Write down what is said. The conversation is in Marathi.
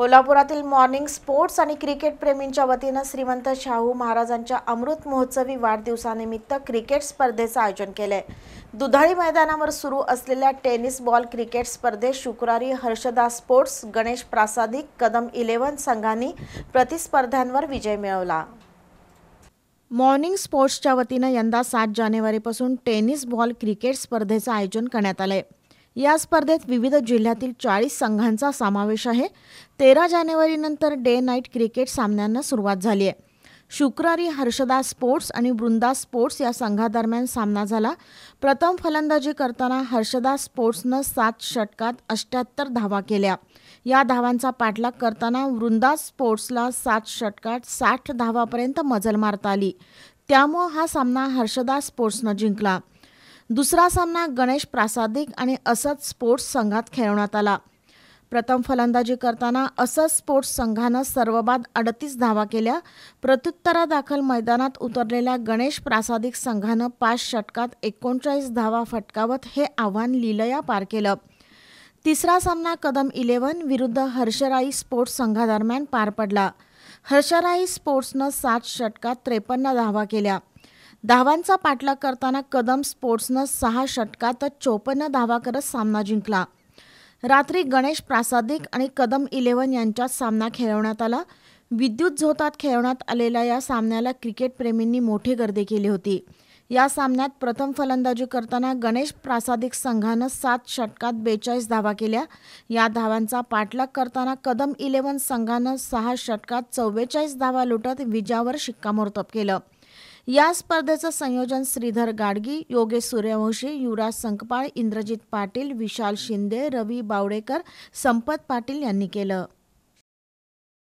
कोल्हापुरातील मॉर्निंग स्पोर्ट्स आणि क्रिकेट प्रेमींच्या वतीनं श्रीमंत शाहू महाराजांच्या अमृत महोत्सवी वाढदिवसानिमित्त क्रिकेट स्पर्धेचं आयोजन केलंय दुधाळी मैदानावर सुरू असलेल्या टेनिस बॉल क्रिकेट स्पर्धेत शुक्रवारी हर्षदा स्पोर्ट्स गणेश प्रासादिक कदम इलेव्हन संघांनी प्रतिस्पर्ध्यांवर विजय मिळवला मॉर्निंग स्पोर्ट्सच्या वतीनं यंदा सात जानेवारीपासून टेनिस बॉल क्रिकेट स्पर्धेचं आयोजन करण्यात आलं या स्पर्धेत विविध जिल्ह्यातील चाळीस संघांचा समावेश आहे तेरा जानेवारीनंतर डे नाईट क्रिकेट सामन्यांना सुरुवात झाली आहे शुक्रवारी हर्षदा स्पोर्ट्स आणि वृंदा स्पोर्ट्स या संघादरम्यान सामना झाला प्रथम फलंदाजी करताना हर्षदा स्पोर्ट्सनं सात षटकात अष्ट्याहत्तर धावा केल्या या धावांचा पाठलाग करताना वृंदा स्पोर्ट्सला सात षटकात साठ धावापर्यंत मजल मारता आली त्यामुळं हा सामना हर्षदा स्पोर्ट्सनं जिंकला दुसरा सामना गणेश प्रासादिक आणि असद स्पोर्ट्स संघात खेळवण्यात आला प्रथम फलंदाजी करताना असद स्पोर्ट्स संघानं सर्वबाद अडतीस धावा केल्या प्रत्युत्तरादाखल मैदानात उतरलेल्या गणेश प्रासादिक संघानं पाच षटकात एकोणचाळीस धावा फटकावत हे आव्हान लिलया पार केलं तिसरा सामना कदम इलेव्हन विरुद्ध हर्षराई स्पोर्ट्स संघादरम्यान पार पडला हर्षराई स्पोर्ट्सनं सात षटकात त्रेपन्न धावा केल्या धावांचा पाठलाग करताना कदम स्पोर्ट्सनं सहा षटकात चोपन्न धावा करत सामना जिंकला रात्री गणेश प्रासादिक आणि कदम इलेव्हन यांच्यात सामना खेळवण्यात आला विद्युत झोतात खेळवण्यात आलेल्या या सामन्याला क्रिकेटप्रेमींनी मोठी गर्दी केली होती या सामन्यात प्रथम फलंदाजी करताना गणेश प्रासादिक संघानं सात षटकात बेचाळीस धावा केल्या या धावांचा पाठलाग करताना कदम इलेव्हन संघानं सहा षटकात चव्वेचाळीस धावा लुटत विजयावर शिक्कामोर्तब केलं या स्पर्धेचं संयोजन श्रीधर गाडगी योगेश सूर्यवंशी युवराज संकपाळ इंद्रजित पाटील विशाल शिंदे रवी बावडेकर संपत पाटील यांनी केलं